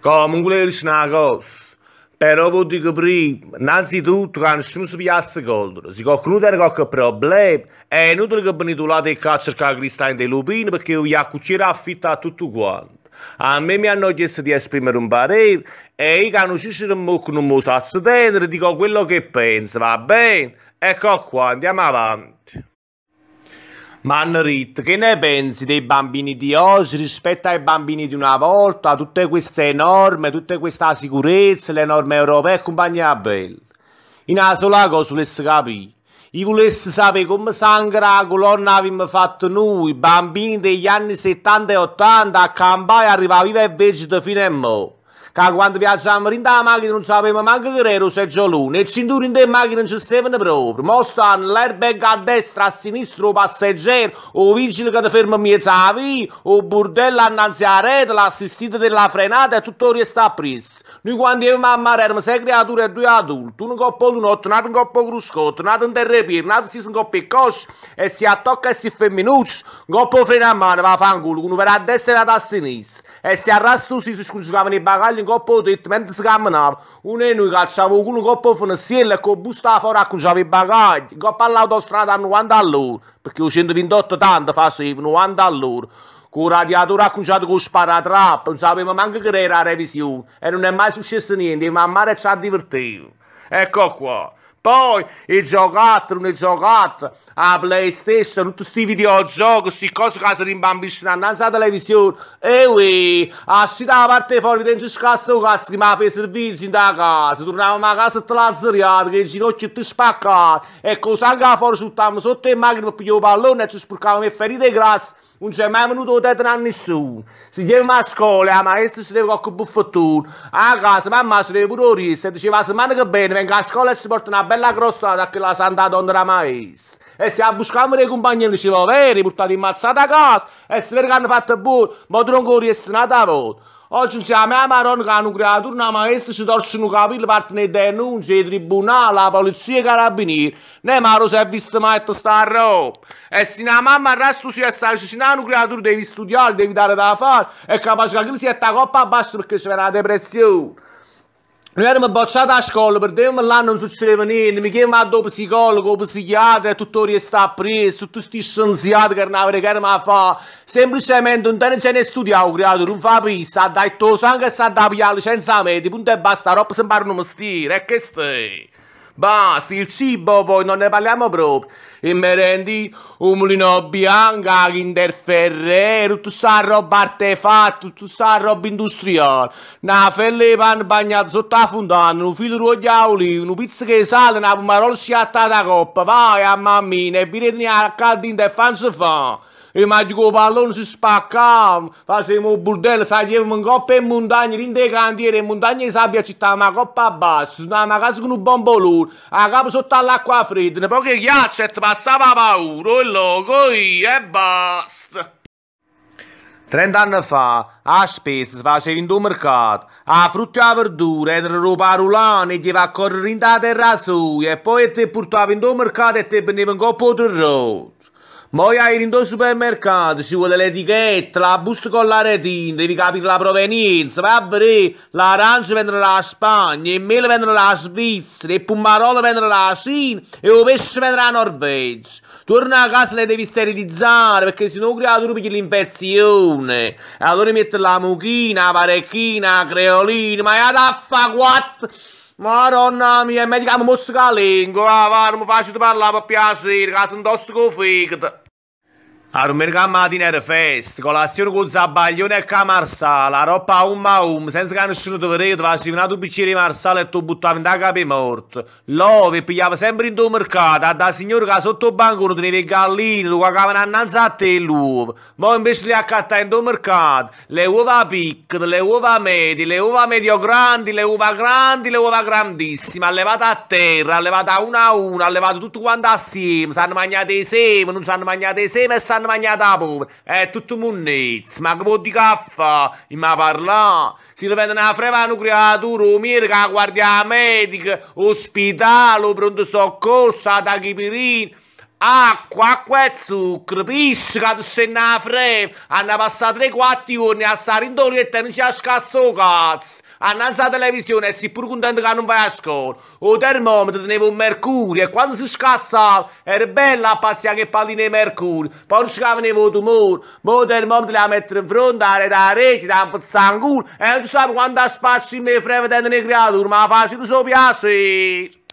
Comunque una cosa, però vi dico prima, innanzitutto che nessuno si piazza contro, se qualcuno ha qualche problema, è inutile che venite là e a cristiani Cristian dei Lupini perché io vi accucirò affitto a tutto quanto. A me mi hanno chiesto di esprimere un parere e io che non ci sono non mi so dentro, dico quello che penso, va bene? Ecco qua, andiamo avanti. Manrit, che ne pensi dei bambini di oggi rispetto ai bambini di una volta, tutte queste norme, tutta questa sicurezza, le norme europee e compagnia bella? In una sola cosa volessi capire. Io volessi sapere come sangra la colonna avevamo fatto noi, bambini degli anni 70 e 80, a campare arrivava viva e vegeta fino a mo' che quando viaggiavamo in da macchina non sapevamo manco che era un seggiolone e cintura in te macchina non ci stavano proprio mo stanno l'airbag a destra a sinistra o passeggero o vigile che ti ferma a mezza via o bordello innanzi a rete l'assistita della frenata e tutto resta appresso noi quando eravamo a mare eravamo sei creature e due adulti uno coppo lunotto un altro coppo cruscotto un altro in un altro si scoppia il e si attocca e si femminucci un coppo frena a mano va a fanculo uno per a destra e a sinistra e si arrastusi si scongiugavano i bagagli mentre kopov tretment skamnav. Unenu ka shavu kun kopov në sjellë ku Mustafa ora ku i bagagli. Gop all'autostrada a 90 all'ora, perché u 128 tanto facevano 90 all'ora. Con un radiatore acconciato con sparatrap, non sapeva manco che era la revisione e non è mai successo niente, ma a mare ci ha divertito. Ecco qua. Poi il giocattolo, ne giocato a PlayStation, tutti questi videogiochi, queste cose che si rimbambiscono innanzi alla televisione. E qui, uscita la parte fuori, dentro il cazzo, oh cazzo, che mi ha fatto i servizi da casa. Tornavamo a casa tlanzeriati, che i ginocchi ti spaccati. E cosa anche fuori, sottiamo sotto in macchina per pigliare il pallone e ci spurcavamo le ferite grasse. Non c'è mai venuto dietro a nessuno. Si chiama a scuola, la maestra si deve qualche buffattone. Ah, a casa, mamma si deve pure rissa. Diceva la ah, settimana che bene, venga a scuola e ci porta una bella crostata a quella santa donna la maestra. E se a buscavamo dei compagni diceva, veri, in mazzata a casa. E se vedi che hanno fatto buono, ma tu non corri e se ne Oggi insieme a Marone che è una creatura maestra ci torce un capello, partono le denunce, i tribunali, la polizia e i carabinieri. Ne Maro si è visto mai questa roba. E se una mamma arresta si è assassina una creatura devi studiare, devi dare da fare, è capace che si è attaccata a basso perché c'è una depressione. Noi eravamo bocciati a scuola, perdevamo là, non succedeva niente, mi chiamava dopo psicologo, psichiatra, tutto resta preso, tutti questi scienziati che non avrebbero mai fatto, semplicemente non c'è ne studiato, creato, non fa pista, dai toso, anche se da pigliare la licenza media, punto e basta, roba sembra un mestiere, e che stai? Basta, il cibo poi non ne parliamo proprio. E merendi, un mulino bianco Kinder Ferrero, tutta sta roba artefatta, tutta sta roba industriale. Una felle di pane bagnata sotto la fontana, un filo di rogliauli, una pizza che sale, una pomarola sciattata a coppa. Vai a mammina e vi a caldo in defanza fa e magico pallone si spaccava, facevamo burdello, salivamo in coppa in montagna, in dei cantieri, in montagna di sabbia città, una coppa a basso, a casa con un bombolone, a capo sotto all'acqua fredda, ne poche ghiacce e passava paura, e il loco e basta. Trent'anni fa, a spesa si faceva in un mercato, a frutti e a verdure, e roba rulana, e ti va a correre in terra sua, e poi te portava in un mercato e te veniva un coppo di roba. Mo hai in al supermercato, ci vuole l'etichetta, la busta con la retina, devi capire la provenienza, va a vedere, l'arancia vende la Spagna, il mele vende la Svizzera, il pomarolo vende la Cina e il pesce vende la Norvegia. Torna a casa le devi sterilizzare perché se no creatura piglia l'infezione. E Allora metti la mucchina, la parecchina, la creolina, ma è da fa quattro... Maronna mia, mi dica mozzica la lingua, va, non mi faccio parlare per piacere, che sono tossico fegato. A rumerca mattina fest, colazione con zabaglione e camarsa, la a um a um, senza che nessuno ti vedeva, facevi un bicchiere di marsala e tu buttavi in capo morto. L'ove pigliava sempre in tuo mercato, a da signore che sotto il banco non teneva le galline, tu cagavano annanza a te l'uovo. Ma invece li accatta in tuo mercato, le uova piccole, le uova medie, le uova medio grandi, le uova grandi, le uova grandissime, allevate a terra, allevate a una a una, allevate tutto quanto assieme, sanno mangiate i semi, non sanno mangiate i semi e sanno hanno mangiato la povera. È tutto munnezza, ma che vuol di caffa? Ma parla. Si vengono a frevare una creatura, o mirca, la guardia medica, ospedale, pronto soccorso, tachipirina acqua, acqua e zucchero, pisca, tu sei una frema, hanno passato 3-4 giorni a stare in dolore e te non ci ha scasso cazzo. a andares à televisione e si pure contento che non vai a scuola, o termometro teneva un mercurio e quando si scassava era bella a passare che palline di mercurio, poi non ci aveva un tumore, ma il termometro la mettere in fronte, la rete, la ampuzzare in culo e non si sa quanto spazio mi frega di una creatura, ma facile solo piacere.